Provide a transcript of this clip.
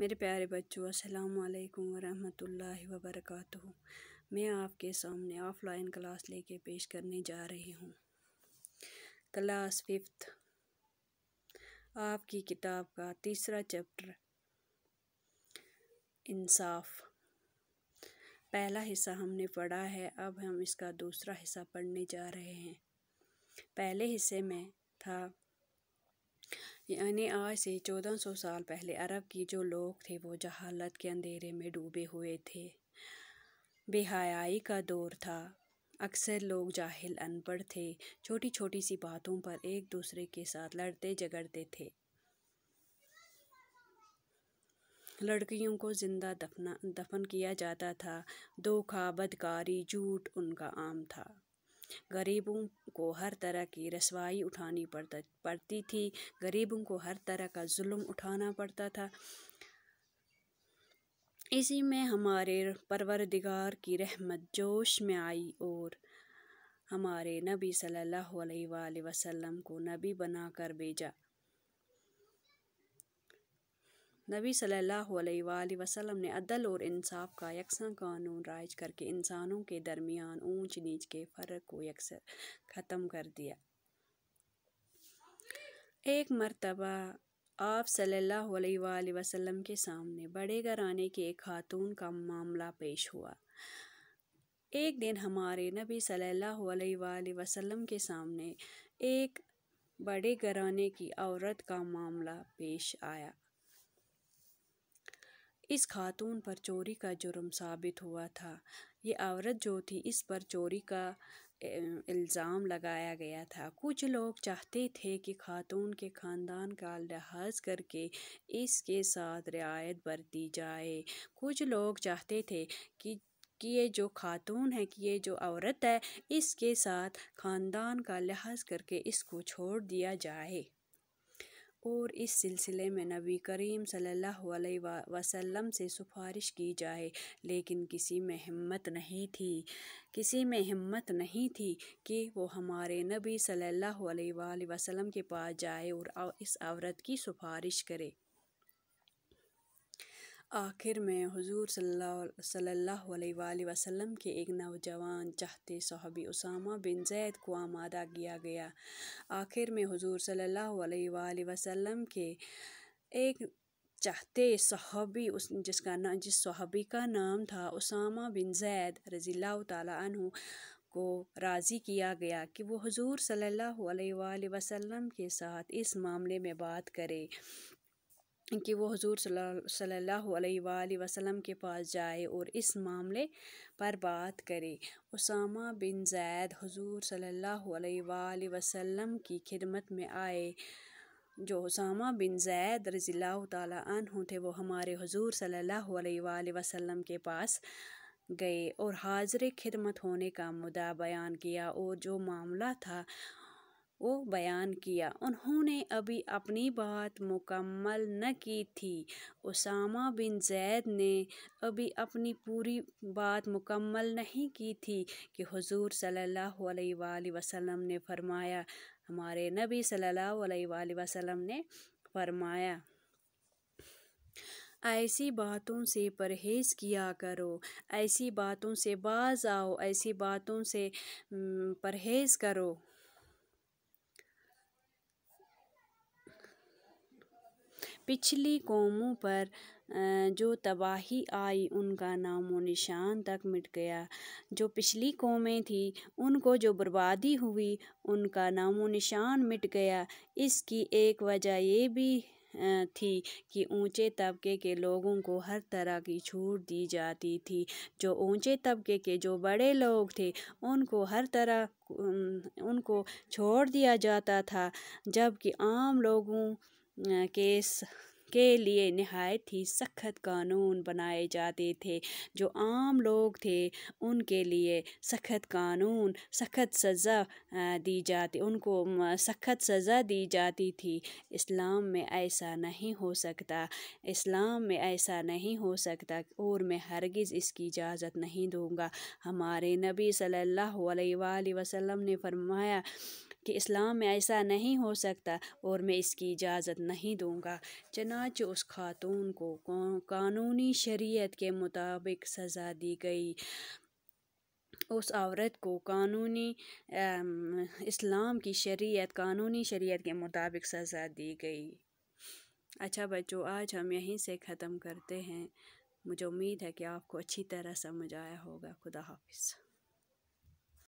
मेरे प्यारे बच्चों अस्सलाम वालेकुम वरहमतुल्लाहि वबरकातुहू मैं आपके सामने ऑफ़लाइन क्लास लेके पेश करने जा रही हूँ क्लास फिफ्थ आपकी किताब का तीसरा चैप्टर इंसाफ पहला हिस्सा हमने पढ़ा है अब हम इसका दूसरा हिस्सा पढ़ने जा रहे हैं पहले हिस्से में था यानी आज से चौदह सौ साल पहले अरब की जो लोग थे वो जहालत के अंधेरे में डूबे हुए थे बेहयाई का दौर था अक्सर लोग जाहिल अनपढ़ थे छोटी छोटी सी बातों पर एक दूसरे के साथ लड़ते झगड़ते थे लड़कियों को ज़िंदा दफना दफन किया जाता था धोखा बदकारी झूठ उनका आम था गरीबों को हर तरह की रसवाई उठानी पड़ता पड़ती थी गरीबों को हर तरह का जुल्म उठाना पड़ता था इसी में हमारे परवरदिगार की रहमत जोश में आई और हमारे नबी सल्लल्लाहु अलैहि वसल्लम को नबी बनाकर भेजा नबी सल्लल्लाहु अलैहि वसल्लम ने अदल और इंसाफ का यकसा कानून राज करके इंसानों के दरमियान ऊंच नीच के फ़र्क को यकसर ख़त्म कर दिया एक मरतबा आप सल्लल्लाहु अलैहि वसल्लम के सामने बड़े घराने के एक खातून का मामला पेश हुआ एक दिन हमारे नबी सल्लल्लाहु अलैहि वसल्लम के सामने एक बड़े घराने की औरत का मामला पेश आया इस खातून पर चोरी का जुर्म साबित हुआ था ये औरत जो थी इस पर चोरी का इल्ज़ाम लगाया गया था कुछ लोग चाहते थे कि खातून के ख़ानदान का लिहाज करके इसके साथ रियायत बरती जाए कुछ लोग चाहते थे कि कि ये जो खातून है कि ये जो औरत है इसके साथ ख़ानदान का लिहाज करके इसको छोड़ दिया जाए और इस सिलसिले में नबी करीम सल्लल्लाहु अलैहि वसल्लम से सिफारिश की जाए लेकिन किसी में हिम्मत नहीं थी किसी में हिम्मत नहीं थी कि वो हमारे नबी सल्लल्लाहु अलैहि वसल्लम के पास जाए और इस औरत की सिफारिश करे आखिर में हुजूर सल्लल्लाहु अलैहि वसल्लम के एक नौजवान चाहते सहाबी उसामा बिन जैद को आमादा किया गया आखिर में हुजूर सल्लल्लाहु अलैहि वसल्लम के एक चाहते सहाबी उस जिसका ना जिस सहाबी का नाम था उसामा बिन जैद रज़ी तु को राज़ी किया गया कि वो हुजूर सल्लल्लाहु अलैहि वसल्लम के साथ इस मामले में बात करे कि वो हजूर सल्लल्लाहु अलैहि वसल्लम के पास जाए और इस मामले पर बात करे उसामा बिन जैद हजूर सल्लल्लाहु अलैहि वसल्लम की खिदमत में आए जो उसामा बिन जैद रज़ी तन थे वो हमारे हजूर सल्लल्लाहु अलैहि वसल्लम के पास गए और हाजिर खिदमत होने का मुद्दा बयान किया और जो मामला था वो बयान किया उन्होंने अभी अपनी बात मुकम्मल न की थी उसामा बिन जैद ने अभी अपनी पूरी बात मुकम्मल नहीं की थी कि हुजूर सल्लल्लाहु अलैहि वसल्लम ने फरमाया हमारे नबी सल्लल्लाहु अलैहि वसल्लम ने फरमाया ऐसी बातों से परहेज़ किया करो ऐसी बातों से बाज आओ ऐसी बातों से परहेज़ करो पिछली कौमों पर जो तबाही आई उनका नामो निशान तक मिट गया जो पिछली कौमें थी उनको जो बर्बादी हुई उनका नामो निशान मिट गया इसकी एक वजह ये भी थी कि ऊंचे तबके के लोगों को हर तरह की छूट दी जाती थी जो ऊंचे तबके के जो बड़े लोग थे उनको हर तरह उनको छोड़ दिया जाता था जबकि आम लोगों Ah, que es के लिए नहायत ही सख्त कानून बनाए जाते थे जो आम लोग थे उनके लिए सख्त कानून सख्त सज़ा दी जाती उनको सख्त सज़ा दी जाती थी इस्लाम में ऐसा नहीं हो सकता इस्लाम में ऐसा नहीं हो सकता और मैं हरगिज़ इसकी इजाज़त नहीं दूँगा हमारे नबी सल्लल्लाहु अलैहि वसल्लम ने फरमाया कि इस्लाम में ऐसा नहीं हो सकता और मैं इसकी इजाज़त नहीं दूँगा जना पाँच उस खातून को कानूनी शरीयत के मुताबिक सज़ा दी गई उस औरत को कानूनी इस्लाम की शरीयत कानूनी शरीयत के मुताबिक सज़ा दी गई अच्छा बच्चों आज हम यहीं से ख़त्म करते हैं मुझे उम्मीद है कि आपको अच्छी तरह समझ आया होगा खुदा हाफिज़